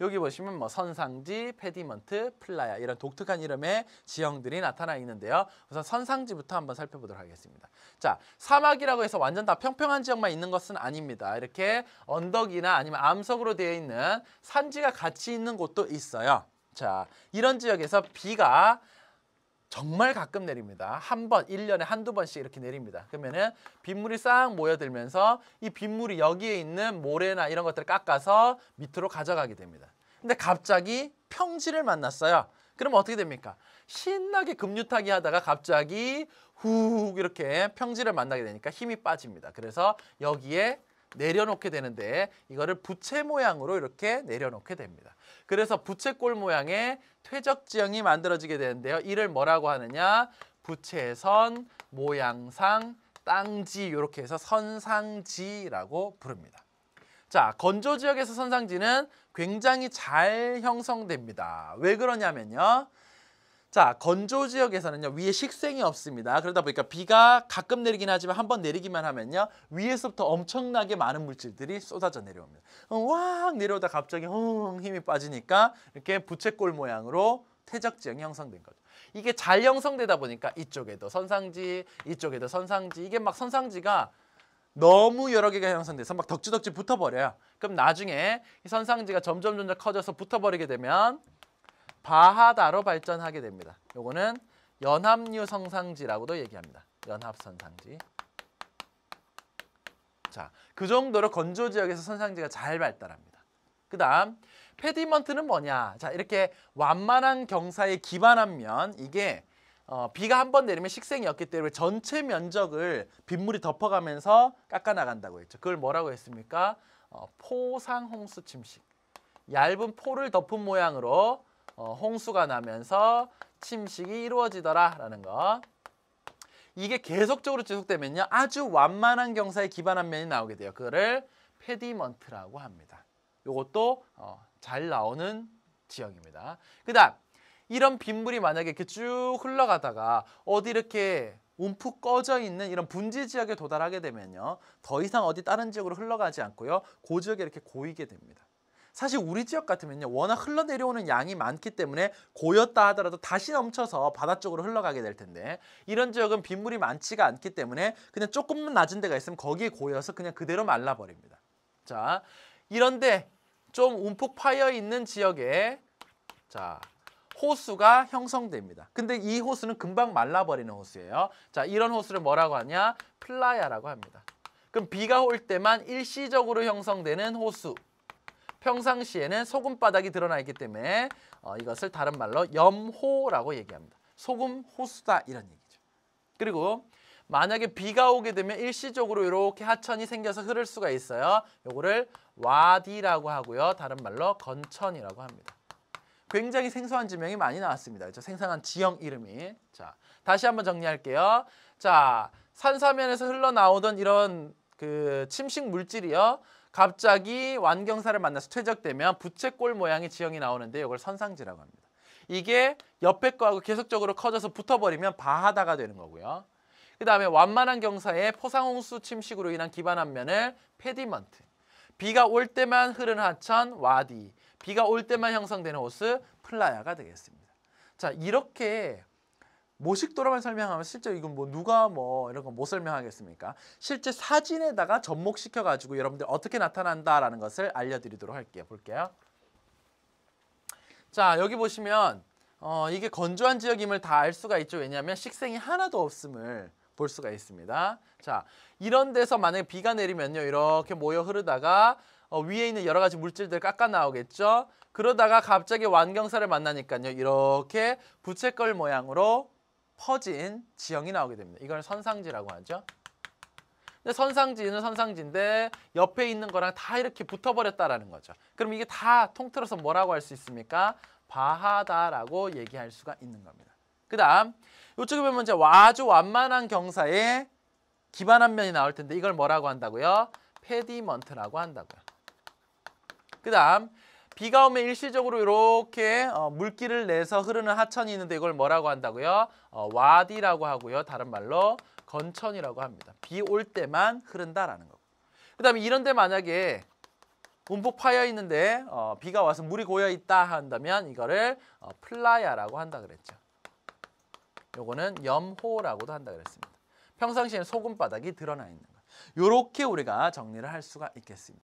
여기 보시면 뭐 선상지, 페디먼트, 플라야 이런 독특한 이름의 지형들이 나타나 있는데요. 우선 선상지부터 한번 살펴보도록 하겠습니다. 자, 사막이라고 해서 완전 다 평평한 지역만 있는 것은 아닙니다. 이렇게 언덕이나 아니면 암석으로 되어 있는 산지가 같이 있는 곳도 있어요. 자, 이런 지역에서 비가 정말 가끔 내립니다. 한 번, 일년에 한두 번씩 이렇게 내립니다. 그러면은 빗물이 싹 모여들면서 이 빗물이 여기에 있는 모래나 이런 것들을 깎아서 밑으로 가져가게 됩니다. 근데 갑자기 평지를 만났어요. 그럼 어떻게 됩니까? 신나게 급류타기 하다가 갑자기 훅 이렇게 평지를 만나게 되니까 힘이 빠집니다. 그래서 여기에 내려놓게 되는데 이거를 부채 모양으로 이렇게 내려놓게 됩니다. 그래서 부채꼴 모양의 퇴적 지형이 만들어지게 되는데요. 이를 뭐라고 하느냐? 부채선, 모양상, 땅지 이렇게 해서 선상지라고 부릅니다. 자, 건조 지역에서 선상지는 굉장히 잘 형성됩니다. 왜 그러냐면요. 자, 건조 지역에서는요. 위에 식생이 없습니다. 그러다 보니까 비가 가끔 내리긴 하지만 한 번 내리기만 하면요. 위에서부터 엄청나게 많은 물질들이 쏟아져 내려옵니다. 왕 내려오다 갑자기 흥 힘이 빠지니까 이렇게 부채꼴 모양으로 퇴적 지형이 형성된 거죠. 이게 잘 형성되다 보니까 이쪽에도 선상지, 이쪽에도 선상지, 이게 막 선상지가 너무 여러 개가 형성돼서 막 덕지덕지 붙어버려요. 그럼 나중에 이 선상지가 점점 점점 커져서 붙어버리게 되면 바하다로 발전하게 됩니다. 요거는 연합류 성상지라고도 얘기합니다. 연합선상지. 자, 그 정도로 건조 지역에서 선상지가 잘 발달합니다. 그 다음 페디먼트는 뭐냐? 자, 이렇게 완만한 경사에 기반한 면 이게 어, 비가 한 번 내리면 식생이었기 때문에 전체 면적을 빗물이 덮어가면서 깎아나간다고 했죠. 그걸 뭐라고 했습니까? 어, 포상홍수 침식. 얇은 포를 덮은 모양으로 어, 홍수가 나면서 침식이 이루어지더라라는 것. 이게 계속적으로 지속되면요. 아주 완만한 경사에 기반한 면이 나오게 돼요. 그거를 페디먼트라고 합니다. 요것도 어, 잘 나오는 지형입니다. 그 다음 이런 빗물이 만약에 이렇게 쭉 흘러가다가 어디 이렇게 움푹 꺼져 있는 이런 분지 지역에 도달하게 되면요. 더 이상 어디 다른 지역으로 흘러가지 않고요. 고 그 지역에 이렇게 고이게 됩니다. 사실 우리 지역 같으면요 워낙 흘러내려오는 양이 많기 때문에 고였다 하더라도 다시 넘쳐서 바다 쪽으로 흘러가게 될 텐데 이런 지역은 빗물이 많지가 않기 때문에 그냥 조금만 낮은 데가 있으면 거기에 고여서 그냥 그대로 말라버립니다. 자 이런데 좀 움푹 파여 있는 지역에 자 호수가 형성됩니다. 근데 이 호수는 금방 말라버리는 호수예요. 자, 이런 호수를 뭐라고 하냐? 플라야라고 합니다. 그럼 비가 올 때만 일시적으로 형성되는 호수 평상시에는 소금바닥이 드러나 있기 때문에 어, 이것을 다른 말로 염호라고 얘기합니다. 소금 호수다 이런 얘기죠. 그리고 만약에 비가 오게 되면 일시적으로 이렇게 하천이 생겨서 흐를 수가 있어요. 요거를 와디라고 하고요. 다른 말로 건천이라고 합니다. 굉장히 생소한 지명이 많이 나왔습니다. 그렇죠? 생산한 지형 이름이. 자, 다시 한번 정리할게요. 자, 산사면에서 흘러나오던 이런 그 침식 물질이요. 갑자기 완경사를 만나서 퇴적되면 부채꼴 모양의 지형이 나오는데 이걸 선상지라고 합니다. 이게 옆에 거하고 계속적으로 커져서 붙어버리면 바하다가 되는 거고요. 그 다음에 완만한 경사에 포상홍수 침식으로 인한 기반 앞면을 페디먼트 비가 올 때만 흐른 하천 와디 비가 올 때만 형성되는 호수 플라야가 되겠습니다. 자 이렇게 모식도로만 설명하면 실제 이건 뭐 누가 뭐 이런 거 못 설명하겠습니까? 실제 사진에다가 접목시켜 가지고 여러분들 어떻게 나타난다라는 것을 알려드리도록 할게요. 볼게요. 자 여기 보시면 어, 이게 건조한 지역임을 다 알 수가 있죠. 왜냐하면 식생이 하나도 없음을 볼 수가 있습니다. 자 이런 데서 만약에 비가 내리면요. 이렇게 모여 흐르다가 어, 위에 있는 여러 가지 물질들 깎아 나오겠죠. 그러다가 갑자기 완경사를 만나니까요. 이렇게 부채꼴 모양으로 퍼진 지형이 나오게 됩니다. 이걸 선상지라고 하죠. 근데 선상지는 선상지인데 옆에 있는 거랑 다 이렇게 붙어버렸다라는 거죠. 그럼 이게 다 통틀어서 뭐라고 할 수 있습니까? 바하다라고 얘기할 수가 있는 겁니다. 그 다음 이쪽에 보면 이제 아주 완만한 경사에 기반한 면이 나올 텐데 이걸 뭐라고 한다고요? 페디먼트라고 한다고요. 그 다음 비가 오면 일시적으로 이렇게 어, 물기를 내서 흐르는 하천이 있는데 이걸 뭐라고 한다고요? 어, 와디라고 하고요. 다른 말로 건천이라고 합니다. 비 올 때만 흐른다라는 거. 고 그다음에 이런 데 만약에 움푹 파여 있는데 어, 비가 와서 물이 고여 있다 한다면 이거를 어, 플라야라고 한다 그랬죠. 요거는 염호라고도 한다 그랬습니다. 평상시에는 소금 바닥이 드러나 있는 거. 요렇게 우리가 정리를 할 수가 있겠습니다.